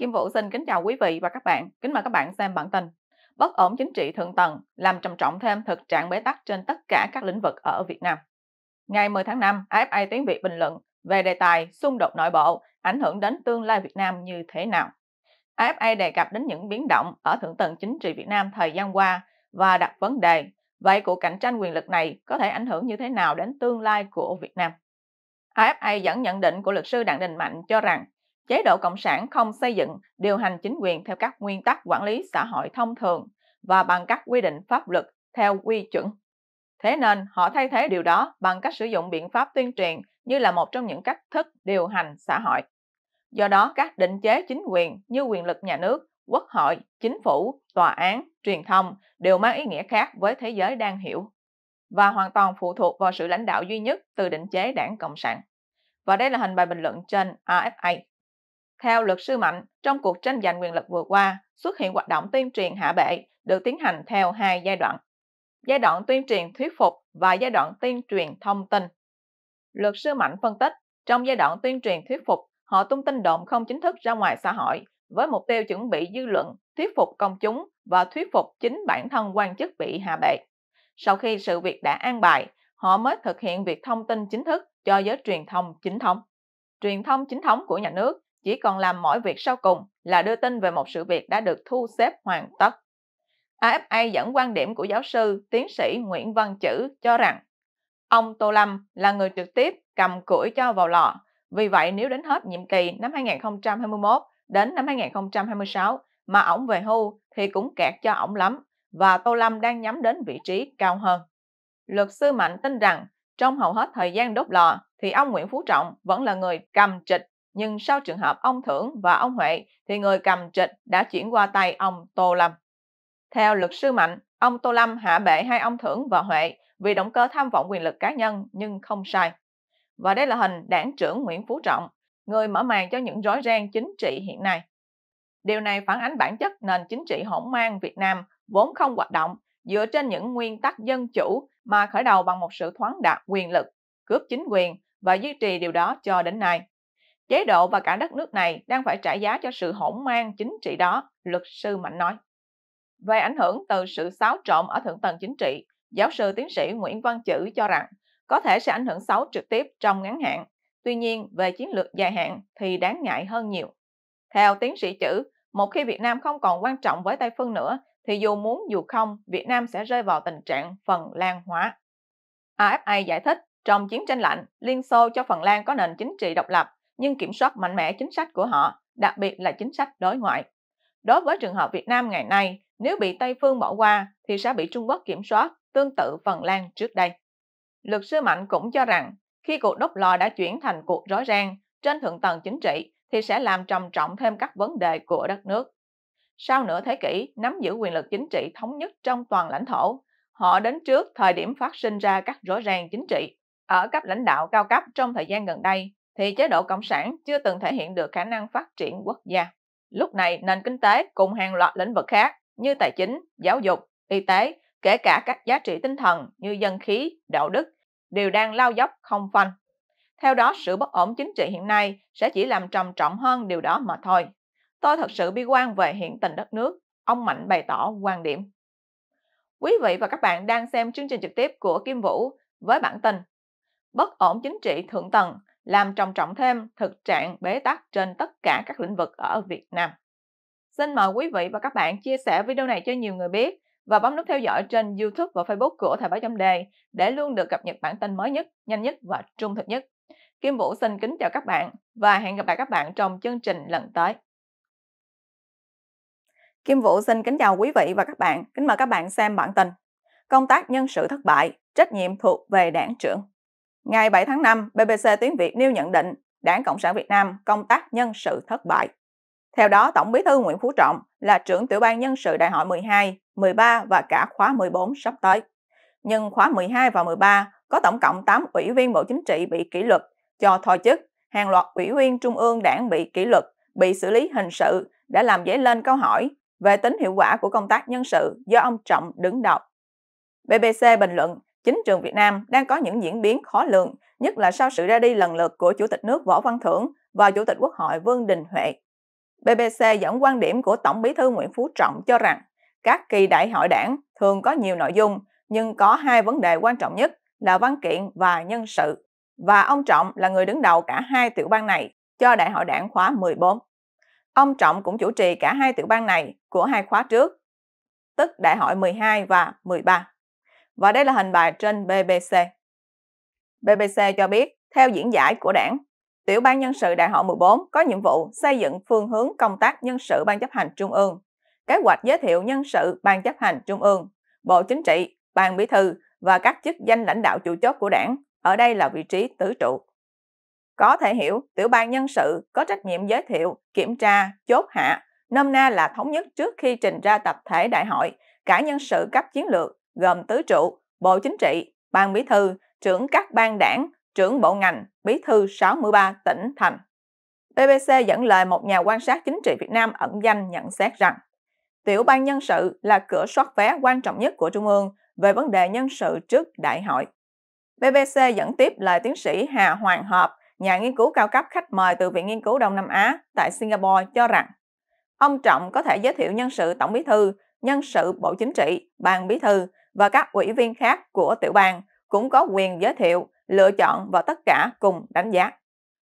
Kim Vũ xin kính chào quý vị và các bạn. Kính mời các bạn xem bản tin. Bất ổn chính trị thượng tầng làm trầm trọng thêm thực trạng bế tắc trên tất cả các lĩnh vực ở Việt Nam. Ngày 10 tháng 5, AFA tiếng Việt bình luận về đề tài xung đột nội bộ ảnh hưởng đến tương lai Việt Nam như thế nào. AFA đề cập đến những biến động ở thượng tầng chính trị Việt Nam thời gian qua và đặt vấn đề vậy cuộc cạnh tranh quyền lực này có thể ảnh hưởng như thế nào đến tương lai của Việt Nam. AFA dẫn nhận định của luật sư Đặng Đình Mạnh cho rằng chế độ cộng sản không xây dựng điều hành chính quyền theo các nguyên tắc quản lý xã hội thông thường và bằng các quy định pháp luật theo quy chuẩn. Thế nên, họ thay thế điều đó bằng cách sử dụng biện pháp tuyên truyền như là một trong những cách thức điều hành xã hội. Do đó, các định chế chính quyền như quyền lực nhà nước, quốc hội, chính phủ, tòa án, truyền thông đều mang ý nghĩa khác với thế giới đang hiểu và hoàn toàn phụ thuộc vào sự lãnh đạo duy nhất từ định chế đảng Cộng sản. Và đây là hình bài bình luận trên RFA. Theo luật sư Mạnh, trong cuộc tranh giành quyền lực vừa qua, xuất hiện hoạt động tuyên truyền hạ bệ được tiến hành theo hai giai đoạn. Giai đoạn tuyên truyền thuyết phục và giai đoạn tuyên truyền thông tin. Luật sư Mạnh phân tích, trong giai đoạn tuyên truyền thuyết phục, họ tung tin đồn không chính thức ra ngoài xã hội với mục tiêu chuẩn bị dư luận, thuyết phục công chúng và thuyết phục chính bản thân quan chức bị hạ bệ. Sau khi sự việc đã an bài, họ mới thực hiện việc thông tin chính thức cho giới truyền thông chính thống. Truyền thông chính thống của nhà nước chỉ còn làm mỗi việc sau cùng là đưa tin về một sự việc đã được thu xếp hoàn tất. AFA dẫn quan điểm của giáo sư tiến sĩ Nguyễn Văn Chữ cho rằng ông Tô Lâm là người trực tiếp cầm củi cho vào lò. Vì vậy nếu đến hết nhiệm kỳ năm 2021 đến năm 2026 mà ổng về hưu thì cũng kẹt cho ổng lắm và Tô Lâm đang nhắm đến vị trí cao hơn. Luật sư Mạnh tin rằng trong hầu hết thời gian đốt lò thì ông Nguyễn Phú Trọng vẫn là người cầm trịch nhưng sau trường hợp ông Thưởng và ông Huệ thì người cầm trịch đã chuyển qua tay ông Tô Lâm. Theo luật sư Mạnh, ông Tô Lâm hạ bệ hai ông Thưởng và Huệ vì động cơ tham vọng quyền lực cá nhân nhưng không sai. Và đây là hình đảng trưởng Nguyễn Phú Trọng, người mở màn cho những rối ren chính trị hiện nay. Điều này phản ánh bản chất nền chính trị hỗn mang Việt Nam vốn không hoạt động dựa trên những nguyên tắc dân chủ mà khởi đầu bằng một sự thoáng đạt quyền lực, cướp chính quyền và duy trì điều đó cho đến nay. Chế độ và cả đất nước này đang phải trả giá cho sự hỗn mang chính trị đó, luật sư Mạnh nói. Về ảnh hưởng từ sự xáo trộn ở thượng tầng chính trị, giáo sư tiến sĩ Nguyễn Văn Chữ cho rằng có thể sẽ ảnh hưởng xấu trực tiếp trong ngắn hạn. Tuy nhiên, về chiến lược dài hạn thì đáng ngại hơn nhiều. Theo tiến sĩ Chữ, một khi Việt Nam không còn quan trọng với Tây Phương nữa, thì dù muốn dù không, Việt Nam sẽ rơi vào tình trạng phần lan hóa. AFA giải thích, trong chiến tranh lạnh, Liên Xô cho Phần Lan có nền chính trị độc lập, nhưng kiểm soát mạnh mẽ chính sách của họ, đặc biệt là chính sách đối ngoại. Đối với trường hợp Việt Nam ngày nay, nếu bị Tây phương bỏ qua thì sẽ bị Trung Quốc kiểm soát, tương tự Phần Lan trước đây. Luật sư Mạnh cũng cho rằng, khi cuộc đốt lò đã chuyển thành cuộc rối ràng trên thượng tầng chính trị thì sẽ làm trầm trọng thêm các vấn đề của đất nước. Sau nửa thế kỷ, nắm giữ quyền lực chính trị thống nhất trong toàn lãnh thổ, họ đến trước thời điểm phát sinh ra các rối ràng chính trị ở cấp lãnh đạo cao cấp trong thời gian gần đây thì chế độ cộng sản chưa từng thể hiện được khả năng phát triển quốc gia. Lúc này, nền kinh tế cùng hàng loạt lĩnh vực khác như tài chính, giáo dục, y tế, kể cả các giá trị tinh thần như dân khí, đạo đức, đều đang lao dốc không phanh. Theo đó, sự bất ổn chính trị hiện nay sẽ chỉ làm trầm trọng hơn điều đó mà thôi. Tôi thật sự bi quan về hiện tình đất nước, ông Mạnh bày tỏ quan điểm. Quý vị và các bạn đang xem chương trình trực tiếp của Kim Vũ với bản tin Bất ổn chính trị thượng tầng – làm trầm trọng thêm thực trạng bế tắc trên tất cả các lĩnh vực ở Việt Nam. Xin mời quý vị và các bạn chia sẻ video này cho nhiều người biết và bấm nút theo dõi trên YouTube và Facebook của Thời báo chấm đề để luôn được cập nhật bản tin mới nhất, nhanh nhất và trung thực nhất. Kim Vũ xin kính chào các bạn và hẹn gặp lại các bạn trong chương trình lần tới. Kim Vũ xin kính chào quý vị và các bạn, kính mời các bạn xem bản tin. Công tác nhân sự thất bại, trách nhiệm thuộc về đảng trưởng. Ngày 7 tháng 5, BBC Tiếng Việt nêu nhận định Đảng Cộng sản Việt Nam công tác nhân sự thất bại. Theo đó, Tổng bí thư Nguyễn Phú Trọng là trưởng tiểu ban nhân sự đại hội 12, 13 và cả khóa 14 sắp tới. Nhưng khóa 12 và 13 có tổng cộng 8 ủy viên Bộ Chính trị bị kỷ luật cho thôi chức, hàng loạt ủy viên Trung ương đảng bị kỷ luật, bị xử lý hình sự đã làm dấy lên câu hỏi về tính hiệu quả của công tác nhân sự do ông Trọng đứng đầu. BBC bình luận chính trường Việt Nam đang có những diễn biến khó lường, nhất là sau sự ra đi lần lượt của Chủ tịch nước Võ Văn Thưởng và Chủ tịch Quốc hội Vương Đình Huệ. BBC dẫn quan điểm của Tổng bí thư Nguyễn Phú Trọng cho rằng các kỳ đại hội đảng thường có nhiều nội dung, nhưng có hai vấn đề quan trọng nhất là văn kiện và nhân sự. Và ông Trọng là người đứng đầu cả hai tiểu ban này cho đại hội đảng khóa 14. Ông Trọng cũng chủ trì cả hai tiểu ban này của hai khóa trước, tức đại hội 12 và 13. Và đây là hình bài trên BBC. BBC cho biết, theo diễn giải của đảng, Tiểu ban nhân sự Đại hội 14 có nhiệm vụ xây dựng phương hướng công tác nhân sự Ban chấp hành Trung ương, kế hoạch giới thiệu nhân sự Ban chấp hành Trung ương, Bộ Chính trị, Ban Bí thư và các chức danh lãnh đạo chủ chốt của đảng, ở đây là vị trí tứ trụ. Có thể hiểu, tiểu ban nhân sự có trách nhiệm giới thiệu, kiểm tra, chốt hạ, nôm na là thống nhất trước khi trình ra tập thể đại hội, cả nhân sự cấp chiến lược gồm tứ trụ, Bộ Chính trị, Ban Bí thư, trưởng các ban đảng, trưởng bộ ngành, bí thư 63 tỉnh thành. BBC dẫn lời một nhà quan sát chính trị Việt Nam ẩn danh nhận xét rằng tiểu ban nhân sự là cửa soát vé quan trọng nhất của Trung ương về vấn đề nhân sự trước đại hội. BBC dẫn tiếp lời tiến sĩ Hà Hoàng Hợp, nhà nghiên cứu cao cấp khách mời từ Viện Nghiên cứu Đông Nam Á tại Singapore cho rằng ông Trọng có thể giới thiệu nhân sự Tổng Bí thư, nhân sự Bộ Chính trị, Ban Bí thư, và các ủy viên khác của tiểu ban cũng có quyền giới thiệu, lựa chọn và tất cả cùng đánh giá.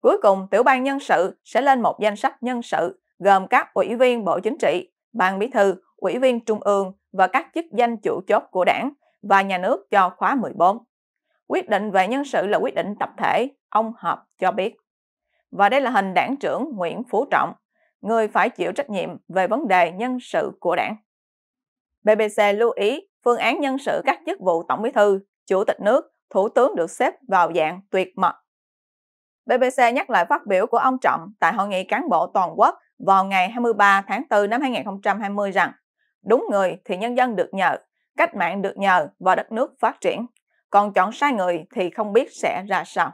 Cuối cùng, tiểu ban nhân sự sẽ lên một danh sách nhân sự gồm các ủy viên Bộ Chính trị, Ban Bí thư, ủy viên Trung ương và các chức danh chủ chốt của đảng và nhà nước cho khóa 14. Quyết định về nhân sự là quyết định tập thể, ông Hợp cho biết. Và đây là hình đảng trưởng Nguyễn Phú Trọng, người phải chịu trách nhiệm về vấn đề nhân sự của đảng. BBC lưu ý phương án nhân sự các chức vụ tổng bí thư, chủ tịch nước, thủ tướng được xếp vào dạng tuyệt mật. BBC nhắc lại phát biểu của ông Trọng tại Hội nghị cán bộ toàn quốc vào ngày 23 tháng 4 năm 2020 rằng đúng người thì nhân dân được nhờ, cách mạng được nhờ và đất nước phát triển, còn chọn sai người thì không biết sẽ ra sao.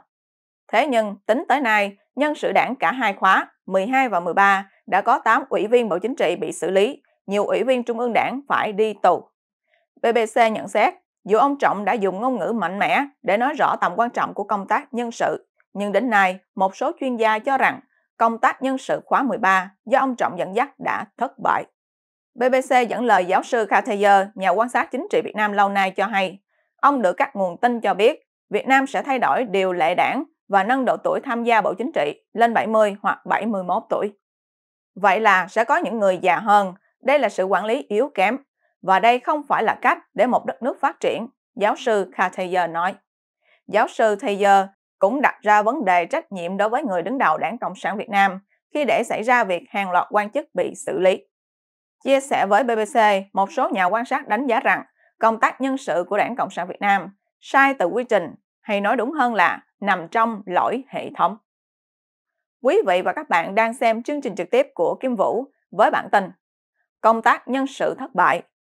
Thế nhưng tính tới nay, nhân sự đảng cả hai khóa 12 và 13 đã có 8 ủy viên Bộ Chính trị bị xử lý, nhiều ủy viên Trung ương đảng phải đi tù. BBC nhận xét, dù ông Trọng đã dùng ngôn ngữ mạnh mẽ để nói rõ tầm quan trọng của công tác nhân sự, nhưng đến nay một số chuyên gia cho rằng công tác nhân sự khóa 13 do ông Trọng dẫn dắt đã thất bại. BBC dẫn lời giáo sư Cartier, nhà quan sát chính trị Việt Nam lâu nay cho hay, ông được các nguồn tin cho biết Việt Nam sẽ thay đổi điều lệ đảng và nâng độ tuổi tham gia bộ chính trị lên 70 hoặc 71 tuổi. Vậy là sẽ có những người già hơn, đây là sự quản lý yếu kém và đây không phải là cách để một đất nước phát triển, giáo sư Cartier nói. Giáo sư Thayer cũng đặt ra vấn đề trách nhiệm đối với người đứng đầu đảng Cộng sản Việt Nam khi để xảy ra việc hàng loạt quan chức bị xử lý. Chia sẻ với BBC, một số nhà quan sát đánh giá rằng công tác nhân sự của đảng Cộng sản Việt Nam sai từ quy trình, hay nói đúng hơn là nằm trong lỗi hệ thống. Quý vị và các bạn đang xem chương trình trực tiếp của Kim Vũ với bản tin Công tác nhân sự thất bại,